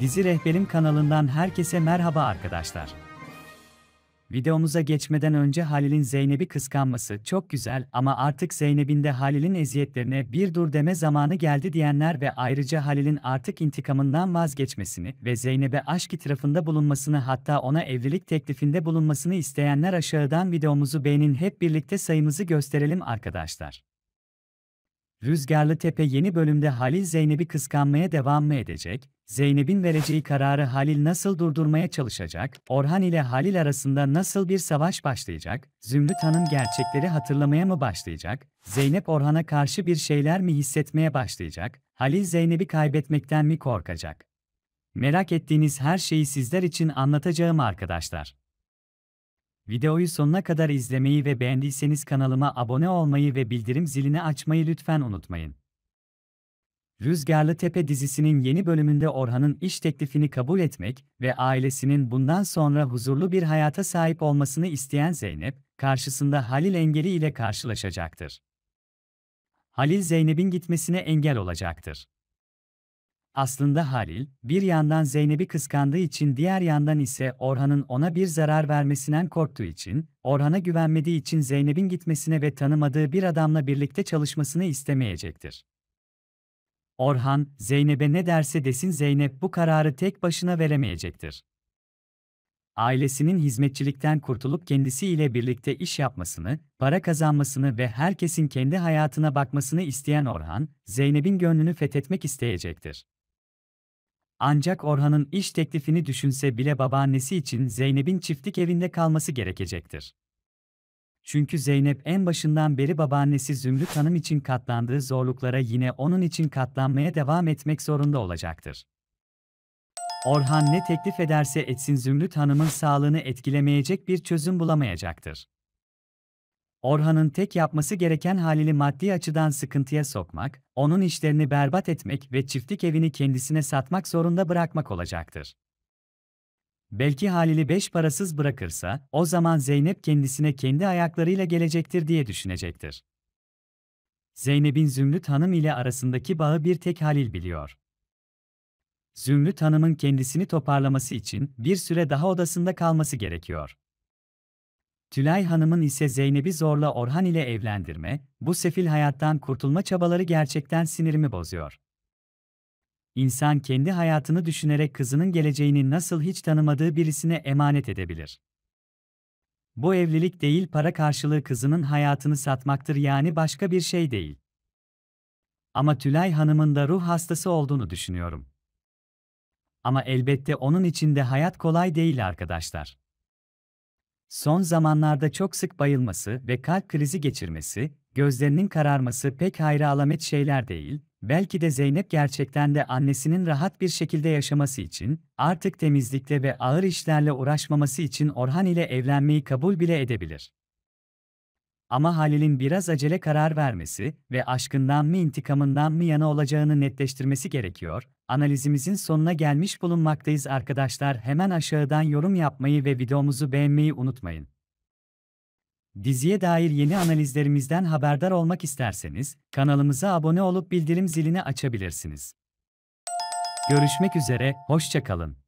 Dizi Rehberim kanalından herkese merhaba arkadaşlar. Videomuza geçmeden önce Halil'in Zeynep'i kıskanması çok güzel ama artık Zeynep'in de Halil'in eziyetlerine bir dur deme zamanı geldi diyenler ve ayrıca Halil'in artık intikamından vazgeçmesini ve Zeynep'e aşk itirafında bulunmasını hatta ona evlilik teklifinde bulunmasını isteyenler aşağıdan videomuzu beğenin hep birlikte sayımızı gösterelim arkadaşlar. Rüzgarlı Tepe yeni bölümde Halil Zeynep'i kıskanmaya devam mı edecek? Zeynep'in vereceği kararı Halil nasıl durdurmaya çalışacak? Orhan ile Halil arasında nasıl bir savaş başlayacak? Zümrüt Hanım gerçekleri hatırlamaya mı başlayacak? Zeynep Orhan'a karşı bir şeyler mi hissetmeye başlayacak? Halil Zeynep'i kaybetmekten mi korkacak? Merak ettiğiniz her şeyi sizler için anlatacağım arkadaşlar. Videoyu sonuna kadar izlemeyi ve beğendiyseniz kanalıma abone olmayı ve bildirim zilini açmayı lütfen unutmayın. Rüzgarlı Tepe dizisinin yeni bölümünde Orhan'ın iş teklifini kabul etmek ve ailesinin bundan sonra huzurlu bir hayata sahip olmasını isteyen Zeynep, karşısında Halil engeli ile karşılaşacaktır. Halil Zeynep'in gitmesine engel olacaktır. Aslında Halil, bir yandan Zeynep'i kıskandığı için diğer yandan ise Orhan'ın ona bir zarar vermesinden korktuğu için, Orhan'a güvenmediği için Zeynep'in gitmesine ve tanımadığı bir adamla birlikte çalışmasını istemeyecektir. Orhan, Zeynep'e ne derse desin Zeynep bu kararı tek başına veremeyecektir. Ailesinin hizmetçilikten kurtulup kendisi ile birlikte iş yapmasını, para kazanmasını ve herkesin kendi hayatına bakmasını isteyen Orhan, Zeynep'in gönlünü fethetmek isteyecektir. Ancak Orhan'ın iş teklifini düşünse bile babaannesi için Zeynep'in çiftlik evinde kalması gerekecektir. Çünkü Zeynep en başından beri babaannesi Zümrüt Hanım için katlandığı zorluklara yine onun için katlanmaya devam etmek zorunda olacaktır. Orhan ne teklif ederse etsin Zümrüt Hanım'ın sağlığını etkilemeyecek bir çözüm bulamayacaktır. Orhan'ın tek yapması gereken Halil'i maddi açıdan sıkıntıya sokmak, onun işlerini berbat etmek ve çiftlik evini kendisine satmak zorunda bırakmak olacaktır. Belki Halil'i beş parasız bırakırsa, o zaman Zeynep kendisine kendi ayaklarıyla gelecektir diye düşünecektir. Zeynep'in Zümrüt Hanım ile arasındaki bağı bir tek Halil biliyor. Zümrüt Hanım'ın kendisini toparlaması için bir süre daha odasında kalması gerekiyor. Tülay Hanım'ın ise Zeynep'i zorla Orhan ile evlendirme, bu sefil hayattan kurtulma çabaları gerçekten sinirimi bozuyor. İnsan kendi hayatını düşünerek kızının geleceğini nasıl hiç tanımadığı birisine emanet edebilir? Bu evlilik değil para karşılığı kızının hayatını satmaktır yani başka bir şey değil. Ama Tülay Hanım'ın da ruh hastası olduğunu düşünüyorum. Ama elbette onun için de hayat kolay değil arkadaşlar. Son zamanlarda çok sık bayılması ve kalp krizi geçirmesi, gözlerinin kararması pek hayra alamet şeyler değil, belki de Zeynep gerçekten de annesinin rahat bir şekilde yaşaması için, artık temizlikle ve ağır işlerle uğraşmaması için Orhan ile evlenmeyi kabul bile edebilir. Ama Halil'in biraz acele karar vermesi ve aşkından mı intikamından mı yana olacağını netleştirmesi gerekiyor. Analizimizin sonuna gelmiş bulunmaktayız arkadaşlar. Hemen aşağıdan yorum yapmayı ve videomuzu beğenmeyi unutmayın. Diziye dair yeni analizlerimizden haberdar olmak isterseniz kanalımıza abone olup bildirim zilini açabilirsiniz. Görüşmek üzere, hoşçakalın.